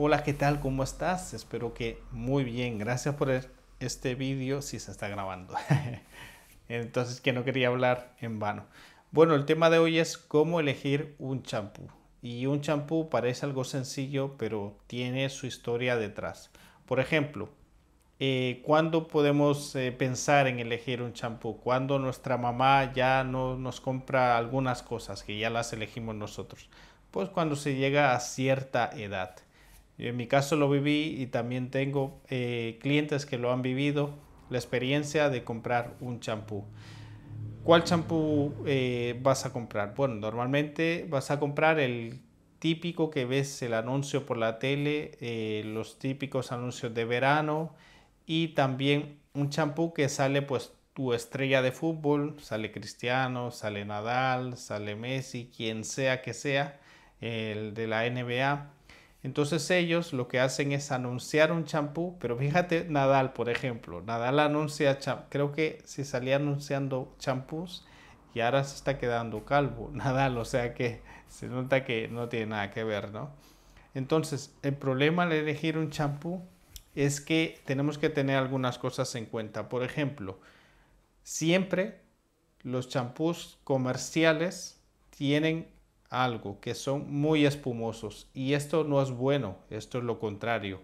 Hola, ¿qué tal? ¿Cómo estás? Espero que muy bien. Gracias por e-, este vídeo si se está grabando. Entonces, que no quería hablar en vano. Bueno, el tema de hoy es cómo elegir un champú. Y un champú parece algo sencillo, pero tiene su historia detrás. Por ejemplo, eh, ¿cuándo podemos eh, pensar en elegir un champú? Cuando nuestra mamá ya no nos compra algunas cosas que ya las elegimos nosotros. Pues cuando se llega a cierta edad en mi caso lo viví y también tengo eh, clientes que lo han vivido, la experiencia de comprar un champú. ¿Cuál champú eh, vas a comprar? Bueno, normalmente vas a comprar el típico que ves el anuncio por la tele, eh, los típicos anuncios de verano y también un champú que sale pues tu estrella de fútbol, sale Cristiano, sale Nadal, sale Messi, quien sea que sea, el de la NBA entonces ellos lo que hacen es anunciar un champú, pero fíjate Nadal, por ejemplo, Nadal anuncia, creo que se salía anunciando champús y ahora se está quedando calvo, Nadal, o sea que se nota que no tiene nada que ver, ¿no? Entonces, el problema al elegir un champú es que tenemos que tener algunas cosas en cuenta. Por ejemplo, siempre los champús comerciales tienen algo, que son muy espumosos. Y esto no es bueno, esto es lo contrario.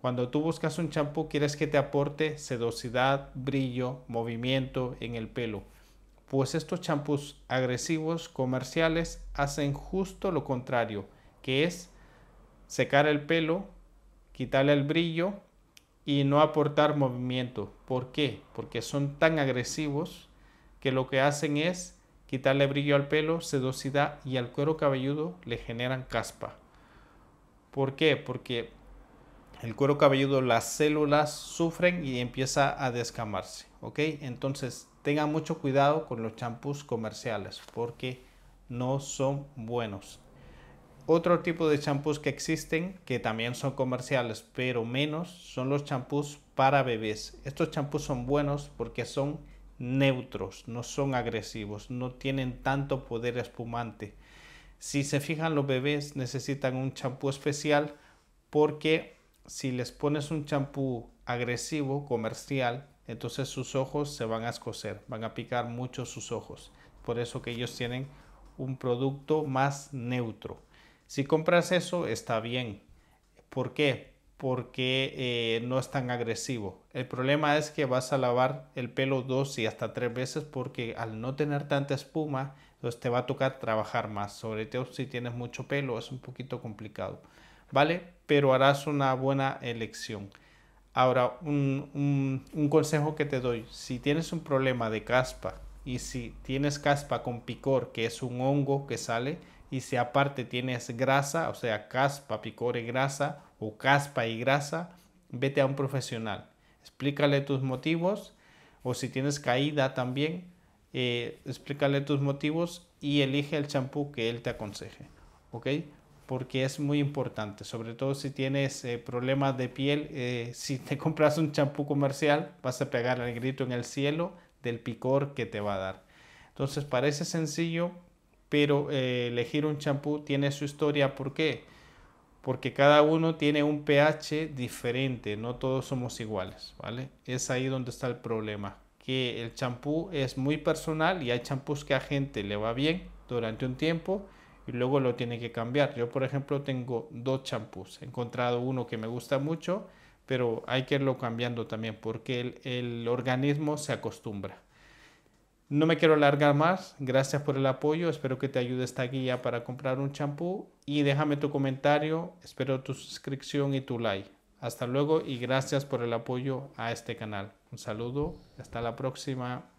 Cuando tú buscas un champú, quieres que te aporte sedosidad, brillo, movimiento en el pelo. Pues estos champús agresivos comerciales hacen justo lo contrario, que es secar el pelo, quitarle el brillo y no aportar movimiento. ¿Por qué? Porque son tan agresivos que lo que hacen es Quitarle brillo al pelo, sedosidad y al cuero cabelludo le generan caspa. ¿Por qué? Porque el cuero cabelludo, las células sufren y empieza a descamarse. ¿Ok? Entonces tengan mucho cuidado con los champús comerciales porque no son buenos. Otro tipo de champús que existen, que también son comerciales, pero menos, son los champús para bebés. Estos champús son buenos porque son neutros, no son agresivos, no tienen tanto poder espumante. Si se fijan, los bebés necesitan un champú especial porque si les pones un champú agresivo, comercial, entonces sus ojos se van a escocer, van a picar mucho sus ojos. Por eso que ellos tienen un producto más neutro. Si compras eso, está bien. ¿Por qué? porque eh, no es tan agresivo. El problema es que vas a lavar el pelo dos y hasta tres veces porque al no tener tanta espuma, entonces pues, te va a tocar trabajar más. Sobre todo si tienes mucho pelo, es un poquito complicado, ¿vale? Pero harás una buena elección. Ahora, un, un consejo que te doy, si tienes un problema de caspa y si tienes caspa con picor, que es un hongo que sale, y si aparte tienes grasa, o sea, caspa, picor y grasa, o caspa y grasa, vete a un profesional. Explícale tus motivos o si tienes caída también, eh, explícale tus motivos y elige el champú que él te aconseje. ¿Ok? Porque es muy importante, sobre todo si tienes eh, problemas de piel. Eh, si te compras un champú comercial, vas a pegar el grito en el cielo del picor que te va a dar. Entonces parece sencillo, pero elegir un champú tiene su historia. ¿Por qué? porque cada uno tiene un pH diferente, no todos somos iguales, ¿vale? Es ahí donde está el problema, que el champú es muy personal y hay champús que a gente le va bien durante un tiempo y luego lo tiene que cambiar. Yo, por ejemplo, tengo dos champús, he encontrado uno que me gusta mucho, pero hay que irlo cambiando también porque el, el organismo se acostumbra. No me quiero alargar más. Gracias por el apoyo. Espero que te ayude esta guía para comprar un champú. Y déjame tu comentario. Espero tu suscripción y tu like. Hasta luego y gracias por el apoyo a este canal. Un saludo. Hasta la próxima.